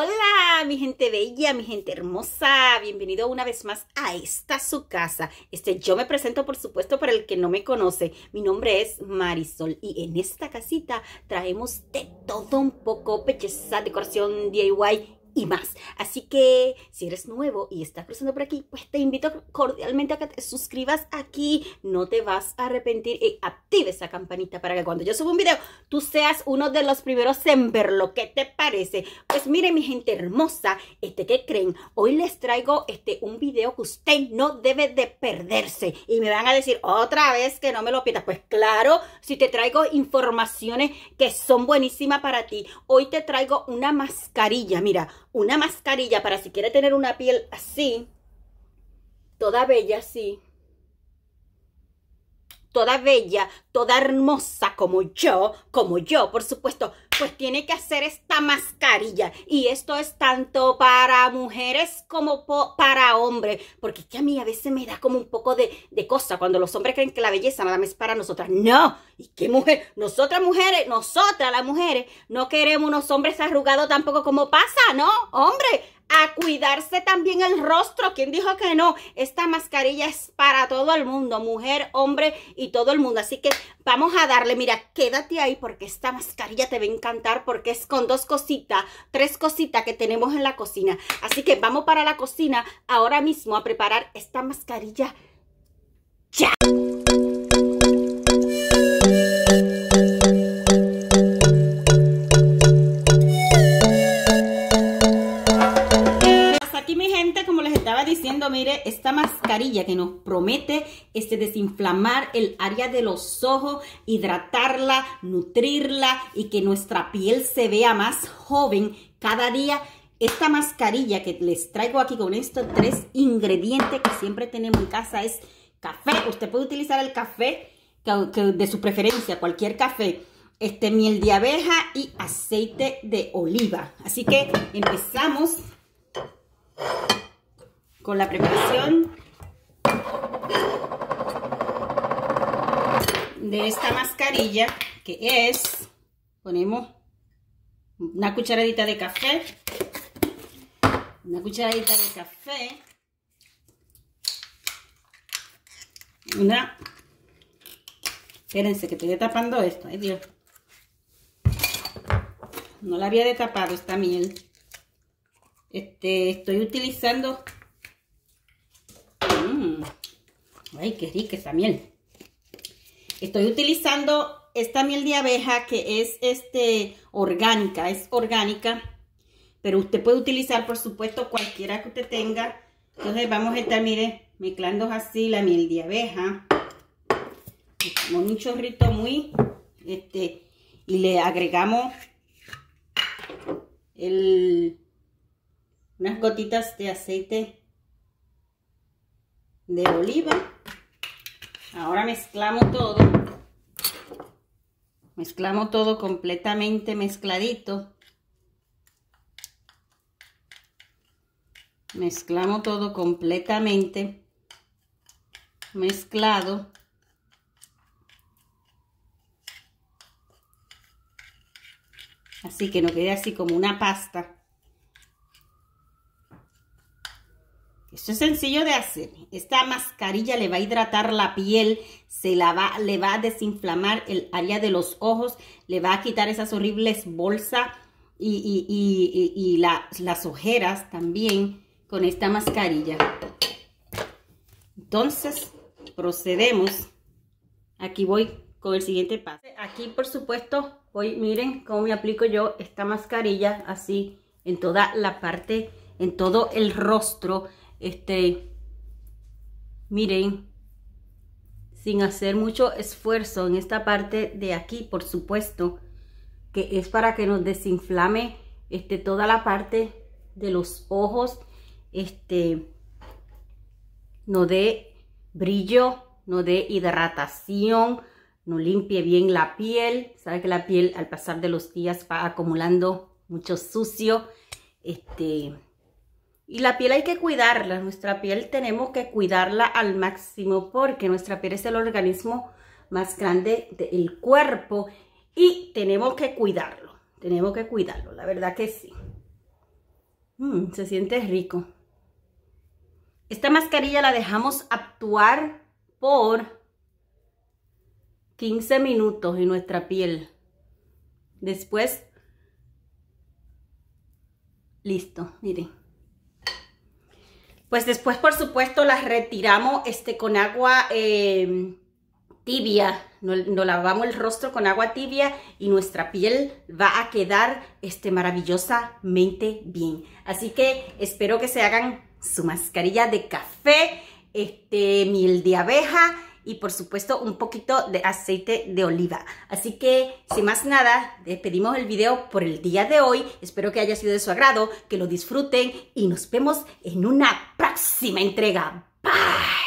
Hola, mi gente bella, mi gente hermosa, bienvenido una vez más a esta su casa. Este, yo me presento, por supuesto, para el que no me conoce. Mi nombre es Marisol y en esta casita traemos de todo un poco, belleza, decoración, DIY y más. Así que si eres nuevo y estás cruzando por aquí, pues te invito cordialmente a que te suscribas aquí. No te vas a arrepentir y active esa campanita para que cuando yo suba un video, tú seas uno de los primeros en verlo. ¿Qué te parece? Pues miren mi gente hermosa, este, ¿qué creen? Hoy les traigo este, un video que usted no debe de perderse. Y me van a decir otra vez que no me lo pidas. Pues claro, si te traigo informaciones que son buenísimas para ti. Hoy te traigo una mascarilla, mira una mascarilla para si quiere tener una piel así, toda bella así, toda bella, toda hermosa como yo, como yo, por supuesto, pues tiene que hacer esta mascarilla. Y esto es tanto para mujeres como para hombres, porque que a mí a veces me da como un poco de, de cosa cuando los hombres creen que la belleza nada más es para nosotras. No, y qué mujer, nosotras mujeres, nosotras las mujeres, no queremos unos hombres arrugados tampoco como pasa, ¿no? Hombre, a cuidarse también el rostro. ¿Quién dijo que no? Esta mascarilla es para todo el mundo, mujer, hombre y todo el mundo. Así que vamos a darle, mira, quédate ahí porque esta mascarilla te va a encantar porque es con dos cositas, tres cositas que tenemos en la cocina. Así que vamos para la cocina ahora mismo a preparar esta mascarilla. ¡Ya! que nos promete este desinflamar el área de los ojos, hidratarla, nutrirla y que nuestra piel se vea más joven cada día. Esta mascarilla que les traigo aquí con estos tres ingredientes que siempre tenemos en casa es café. Usted puede utilizar el café de su preferencia, cualquier café. Este miel de abeja y aceite de oliva. Así que empezamos con la preparación de esta mascarilla que es, ponemos una cucharadita de café, una cucharadita de café, una, espérense que estoy tapando esto, Dios, no la había destapado esta miel, este, estoy utilizando Ay, qué rica esta miel. Estoy utilizando esta miel de abeja que es este orgánica, es orgánica. Pero usted puede utilizar, por supuesto, cualquiera que usted tenga. Entonces vamos a estar, mire, mezclando así la miel de abeja. Con un chorrito muy, este, y le agregamos unas gotitas de aceite de oliva. Ahora mezclamos todo. Mezclamos todo completamente mezcladito. Mezclamos todo completamente mezclado. Así que nos quede así como una pasta. es sencillo de hacer. Esta mascarilla le va a hidratar la piel, se la va, le va a desinflamar el área de los ojos, le va a quitar esas horribles bolsas y, las ojeras también con esta mascarilla. Entonces, procedemos. Aquí voy con el siguiente paso. Aquí, por supuesto, voy, miren cómo me aplico yo esta mascarilla así en toda la parte, en todo el rostro este, miren, sin hacer mucho esfuerzo en esta parte de aquí, por supuesto, que es para que nos desinflame este, toda la parte de los ojos, este, no dé brillo, no dé hidratación, no limpie bien la piel. Sabe que la piel al pasar de los días va acumulando mucho sucio. Este, y la piel hay que cuidarla, nuestra piel tenemos que cuidarla al máximo porque nuestra piel es el organismo más grande del cuerpo y tenemos que cuidarlo, tenemos que cuidarlo, la verdad que sí. Mm, se siente rico. Esta mascarilla la dejamos actuar por 15 minutos en nuestra piel. Después, listo, miren. Pues después, por supuesto, las retiramos este, con agua eh, tibia. Nos, lavamos el rostro con agua tibia y nuestra piel va a quedar este, maravillosamente bien. Así que espero que se hagan su mascarilla de café, este, miel de abeja y por supuesto un poquito de aceite de oliva. Así que sin más nada, despedimos el video por el día de hoy. Espero que haya sido de su agrado, que lo disfruten y nos vemos en una máxima entrega. ¡Bye!